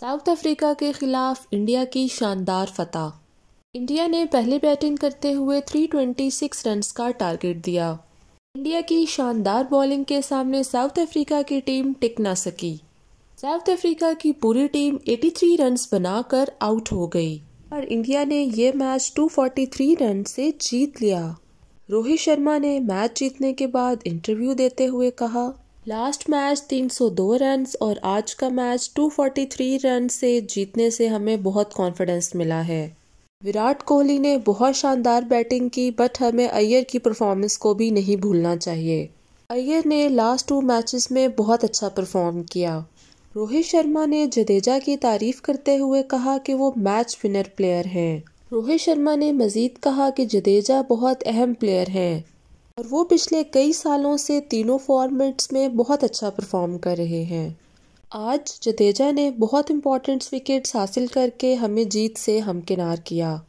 south Africa के खिलाफ India की शानदार फतह इंडिया ने पहले बैटिंग करते हुए 326 रन का टारगेट दिया इंडिया की शानदार बॉलिंग के सामने साउथ अफ्रीका की टीम टिक ना सकी साउथ अफ्रीका की पूरी टीम 83 रन बनाकर आउट हो गई और इंडिया ने यह मैच 243 रन से जीत लिया रोहित शर्मा ने मैच जीतने के बाद इंटरव्यू देते हुए कहा लास्ट मैच 302 रन और आज का मैच 243 रन से जीतने से हमें बहुत कॉन्फिडेंस मिला है विराट कोहली ने बहुत शानदार बैटिंग की बट हमें अय्यर की परफॉर्मेंस को भी नहीं भूलना चाहिए अय्यर ने लास्ट टू मैचेस में बहुत अच्छा परफॉर्म किया रोहित शर्मा ने जडेजा की तारीफ करते हुए कहा कि वो मैच विनर प्लेयर हैं रोहित शर्मा ने मजीद कहा कि जडेजा बहुत अहम प्लेयर हैं और वो पिछले कई सालों से तीनों फॉर्मेट्स में बहुत अच्छा परफॉर्म कर रहे हैं आज जडेजा ने बहुत इंपॉर्टेंट विकेट्स हासिल करके हमें जीत से हमकिनार किया